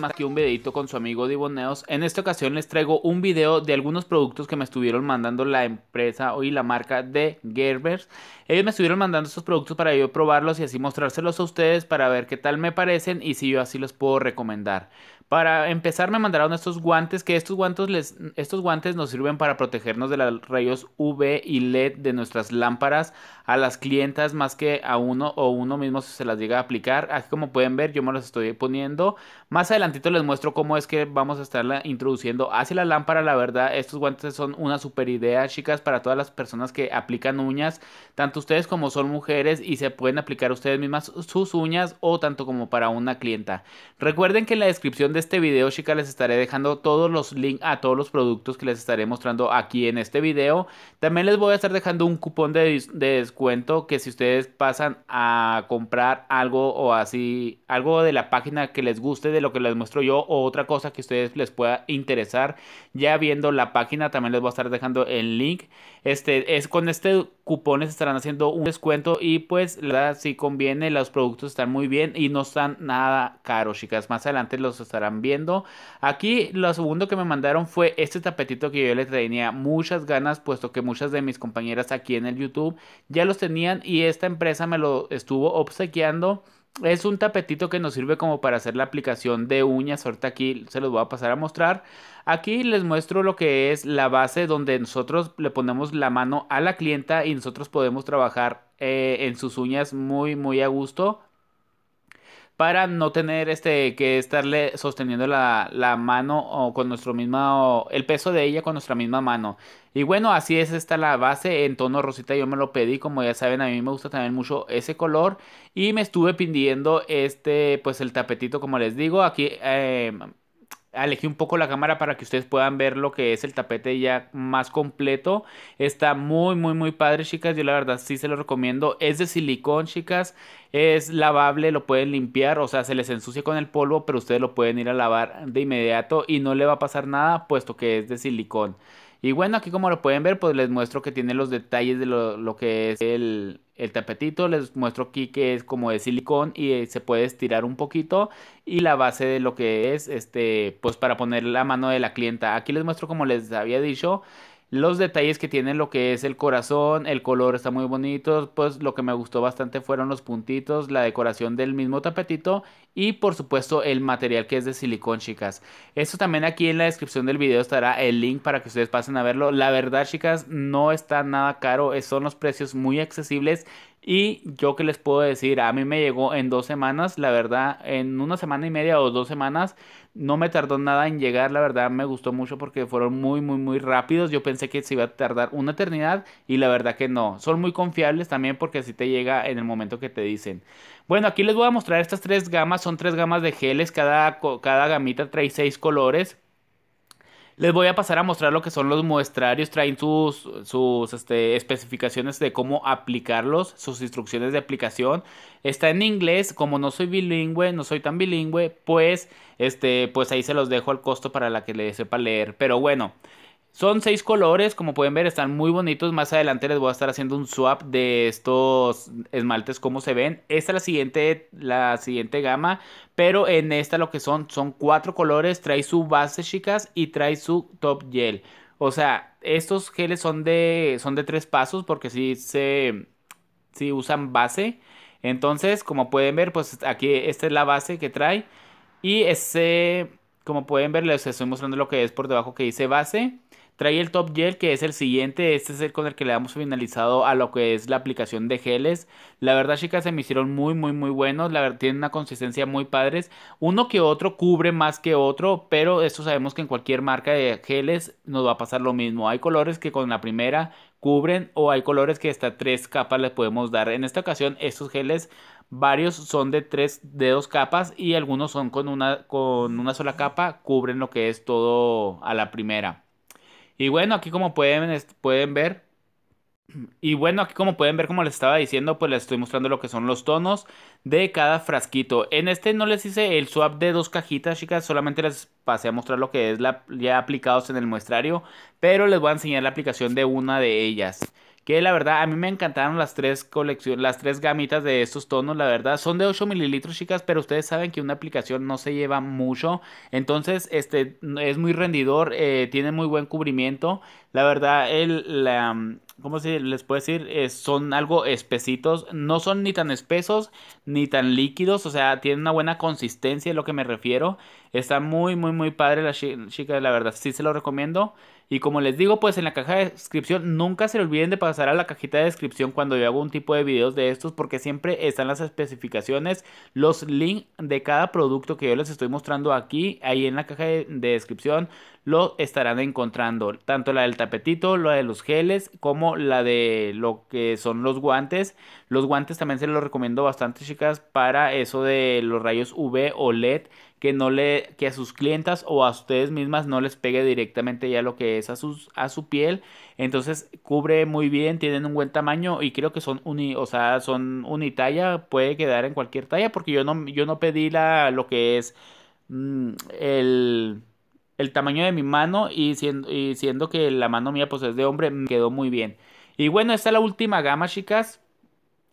más que un videito con su amigo Diboneos. En esta ocasión les traigo un video de algunos productos que me estuvieron mandando la empresa hoy la marca de Gerber. Ellos me estuvieron mandando estos productos para yo probarlos y así mostrárselos a ustedes para ver qué tal me parecen y si yo así los puedo recomendar. Para empezar me mandaron estos guantes, que estos guantes, les, estos guantes nos sirven para protegernos de los rayos UV y LED de nuestras lámparas a las clientas más que a uno o uno mismo se las llega a aplicar. Aquí como pueden ver yo me los estoy poniendo. Más adelantito les muestro cómo es que vamos a estarla introduciendo hacia la lámpara. La verdad estos guantes son una super idea chicas para todas las personas que aplican uñas. Tanto ustedes como son mujeres y se pueden aplicar ustedes mismas sus uñas o tanto como para una clienta. Recuerden que en la descripción de este video, chicas, les estaré dejando todos los links a ah, todos los productos que les estaré mostrando aquí en este video. También les voy a estar dejando un cupón de, descuento que si ustedes pasan a comprar algo o así, algo de la página que les guste, de lo que les muestro yo o otra cosa que ustedes les pueda interesar, ya viendo la página, también les voy a estar dejando el link. Este es con este cupones estarán haciendo un descuento y pues la conviene, los productos están muy bien y no están nada caros chicas, más adelante los estarán viendo. Aquí lo segundo que me mandaron fue este tapetito que yo le tenía muchas ganas puesto que muchas de mis compañeras aquí en el YouTube ya los tenían y esta empresa me lo estuvo obsequiando. Es un tapetito que nos sirve como para hacer la aplicación de uñas. Ahorita aquí se los voy a pasar a mostrar. Aquí les muestro lo que es la base donde nosotros le ponemos la mano a la clienta y nosotros podemos trabajar eh, en sus uñas muy muy a gusto para no tener este que estarle sosteniendo la, mano o con nuestro mismo, el peso de ella con nuestra misma mano. Y bueno, así es esta la base en tono rosita, yo me lo pedí, como ya saben, a mí me gusta también mucho ese color y me estuve pidiendo este, pues el tapetito, como les digo, aquí... Em, alejé un poco la cámara para que ustedes puedan ver lo que es el tapete ya más completo. Está muy, muy, muy padre, chicas. Yo la verdad sí se lo recomiendo. Es de silicón, chicas. Es lavable, lo pueden limpiar. O sea, se les ensucia con el polvo, pero ustedes lo pueden ir a lavar de inmediato y no le va a pasar nada, puesto que es de silicón. Y bueno, aquí como lo pueden ver, pues les muestro que tiene los detalles de lo, lo que es el, el tapetito les muestro aquí que es como de silicón y eh, se puede estirar un poquito y la base de lo que es este pues para poner la mano de la clienta. Aquí les muestro como les había dicho los detalles que tienen lo que es el corazón, el color está muy bonito, pues lo que me gustó bastante fueron los puntitos, la decoración del mismo tapetito y por supuesto el material que es de silicón, chicas. Esto también aquí en la descripción del video estará el link para que ustedes pasen a verlo. La verdad, chicas, no está nada caro, son los precios muy accesibles y yo que les puedo decir, a mí me llegó en dos semanas, la verdad, en una semana y media o dos semanas, no me tardó nada en llegar, la verdad me gustó mucho porque fueron muy, muy, muy rápidos. Yo pensé que se iba a tardar una eternidad y la verdad que no. Son muy confiables también porque así te llega en el momento que te dicen. Bueno, aquí les voy a mostrar estas tres gamas, son tres gamas de geles, cada, cada gamita trae seis colores. Les voy a pasar a mostrar lo que son los muestrarios. Traen sus, sus este, especificaciones de cómo aplicarlos, sus instrucciones de aplicación. Está en inglés, como no soy bilingüe, no soy tan bilingüe, pues, este, pues ahí se los dejo al costo para la que le sepa leer. Pero bueno, son seis colores, como pueden ver, están muy bonitos. Más adelante les voy a estar haciendo un swap de estos esmaltes, como se ven. Esta es la siguiente, la siguiente gama, pero en esta lo que son, son cuatro colores. Trae su base, chicas, y trae su top gel. O sea, estos geles son de, son de tres pasos porque si sí se usan base. Entonces, como pueden ver, pues aquí esta es la base que trae. Y ese, como pueden ver, les estoy mostrando lo que es por debajo que dice base. Trae el top gel que es el siguiente, este es el con el que le damos finalizado a lo que es la aplicación de geles. La verdad chicas se me hicieron muy muy muy buenos, la verdad tienen una consistencia muy padres. Uno que otro cubre más que otro, pero esto sabemos que en cualquier marca de geles nos va a pasar lo mismo. Hay colores que con la primera cubren o hay colores que hasta tres capas le podemos dar. En esta ocasión estos geles varios son de tres de dos capas y algunos son con una con una sola capa cubren lo que es todo a la primera. Y bueno, aquí como pueden, pueden ver, y bueno, aquí como pueden ver, como les estaba diciendo, pues les estoy mostrando lo que son los tonos de cada frasquito. En este no les hice el swap de dos cajitas, chicas, solamente les pasé a mostrar lo que es la, ya aplicados en el muestrario, pero les voy a enseñar la aplicación de una de ellas. Que la verdad, a mí me encantaron las tres colecciones, las tres gamitas de estos tonos, la verdad. Son de 8 mililitros, chicas, pero ustedes saben que una aplicación no se lleva mucho. Entonces, este es muy rendidor, eh, tiene muy buen cubrimiento. La verdad, el, la, ¿cómo se les puede decir? Eh, son algo espesitos, no son ni tan espesos ni tan líquidos, o sea, tienen una buena consistencia, es lo que me refiero. Está muy, muy, muy padre la chica, la verdad. Sí, se lo recomiendo. Y como les digo, pues en la caja de descripción, nunca se olviden de pasar a la cajita de descripción cuando yo hago un tipo de videos de estos, porque siempre están las especificaciones, los links de cada producto que yo les estoy mostrando aquí, ahí en la caja de, descripción, lo estarán encontrando. Tanto la del tapetito, la de los geles, como la de lo que son los guantes. Los guantes también se los recomiendo bastante, chicas, para eso de los rayos UV o LED que no le que a sus clientas o a ustedes mismas no les pegue directamente ya lo que es a sus a su piel. Entonces cubre muy bien, tienen un buen tamaño y creo que son uni, o sea, son unitalla, puede quedar en cualquier talla porque yo no yo no pedí la lo que es mm, el el tamaño de mi mano y siendo, y siendo que la mano mía pues es de hombre, me quedó muy bien. Y bueno, esta es la última gama, chicas.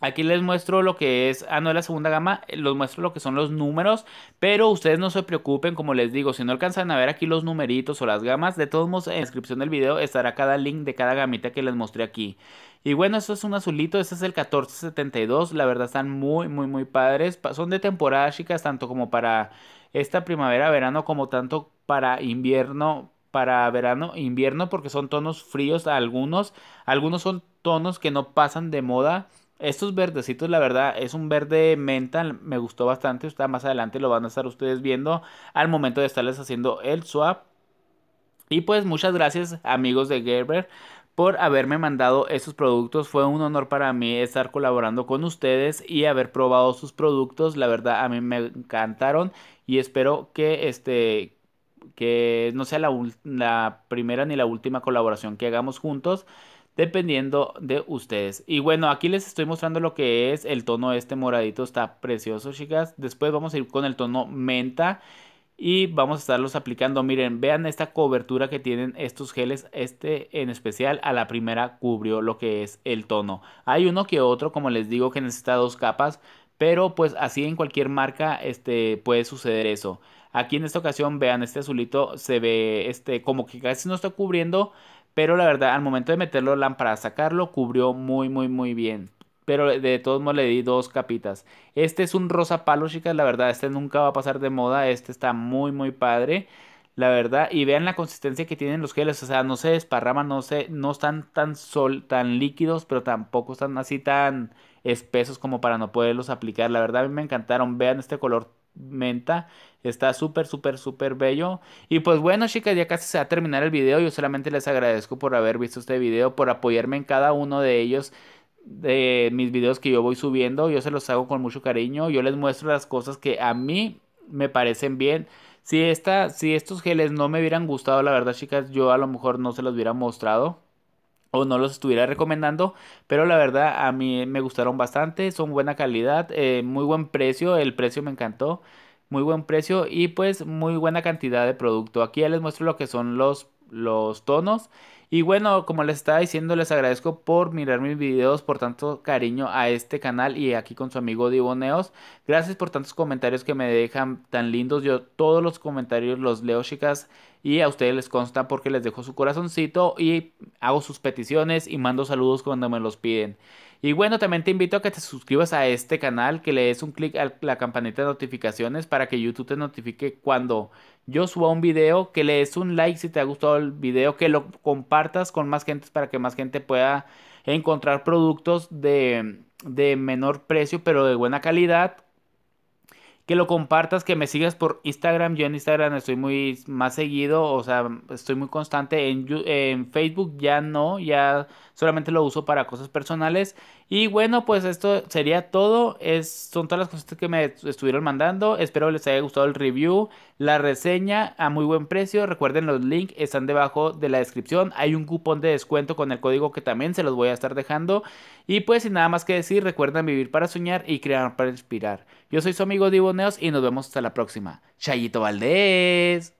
Aquí les muestro lo que es, ah no es la segunda gama, eh, les muestro lo que son los números, pero ustedes no se preocupen, como les digo, si no alcanzan a ver aquí los numeritos o las gamas, de todos modos en la descripción del video estará cada link de cada gamita que les mostré aquí. Y bueno, esto es un azulito, este es el 1472, la verdad están muy, muy, muy padres, son de temporada chicas, tanto como para esta primavera, verano, como tanto para invierno, para verano, invierno, porque son tonos fríos algunos, algunos son tonos que no pasan de moda, estos verdecitos, la verdad, es un verde menta, me gustó bastante. Está más adelante lo van a estar ustedes viendo al momento de estarles haciendo el swap. Y pues muchas gracias amigos de Gerber por haberme mandado estos productos. Fue un honor para mí estar colaborando con ustedes y haber probado sus productos. La verdad a mí me encantaron y espero que este que no sea la, la primera ni la última colaboración que hagamos juntos dependiendo de ustedes. Y bueno, aquí les estoy mostrando lo que es el tono este moradito, está precioso chicas. Después vamos a ir con el tono menta y vamos a estarlos aplicando. Miren, vean esta cobertura que tienen estos geles, este en especial a la primera cubrió lo que es el tono. Hay uno que otro, como les digo, que necesita dos capas, pero pues así en cualquier marca este, puede suceder eso. Aquí en esta ocasión, vean, este azulito se ve este, como que casi no está cubriendo, pero la verdad, al momento de meterlo la para sacarlo, cubrió muy, muy, muy bien. Pero de todos modos le di dos capitas. Este es un rosa palo, chicas. La verdad, este nunca va a pasar de moda. Este está muy, muy padre. La verdad, y vean la consistencia que tienen los geles. O sea, no se desparraman, no, se, no están tan, sol, tan líquidos, pero tampoco están así tan espesos como para no poderlos aplicar. La verdad, a mí me encantaron. Vean este color menta. Está súper, súper, súper bello. Y pues bueno, chicas, ya casi se va a terminar el video. Yo solamente les agradezco por haber visto este video, por apoyarme en cada uno de ellos. De mis videos que yo voy subiendo, yo se los hago con mucho cariño. Yo les muestro las cosas que a mí me parecen bien. Si, esta, si estos geles no me hubieran gustado, la verdad, chicas, yo a lo mejor no se los hubiera mostrado o no los estuviera recomendando, pero la verdad a mí me gustaron bastante, son buena calidad, eh, muy buen precio, el precio me encantó, muy buen precio y pues muy buena cantidad de producto. Aquí ya les muestro lo que son los, los tonos y bueno, como les estaba diciendo, les agradezco por mirar mis videos, por tanto cariño a este canal y aquí con su amigo Diboneos. Gracias por tantos comentarios que me dejan tan lindos. Yo todos los comentarios los leo, chicas, y a ustedes les consta porque les dejo su corazoncito y hago sus peticiones y mando saludos cuando me los piden. Y bueno, también te invito a que te suscribas a este canal, que le des un clic a la campanita de notificaciones para que YouTube te notifique cuando yo suba un video, que le des un like si te ha gustado el video, que lo compartas con más gente para que más gente pueda encontrar productos de, de menor precio pero de buena calidad que lo compartas, que me sigas por Instagram. Yo en Instagram estoy muy más seguido, o sea, estoy muy constante. En, Facebook ya no, ya solamente lo uso para cosas personales. Y bueno, pues esto sería todo. Es, son todas las cosas que me estuvieron mandando. Espero les haya gustado el review, la reseña a muy buen precio. Recuerden, los links están debajo de la descripción. Hay un cupón de descuento con el código que también se los voy a estar dejando. Y pues sin nada más que decir, recuerden vivir para soñar y crear para inspirar. Yo soy su amigo Diboneos y nos vemos hasta la próxima. Chayito Valdés.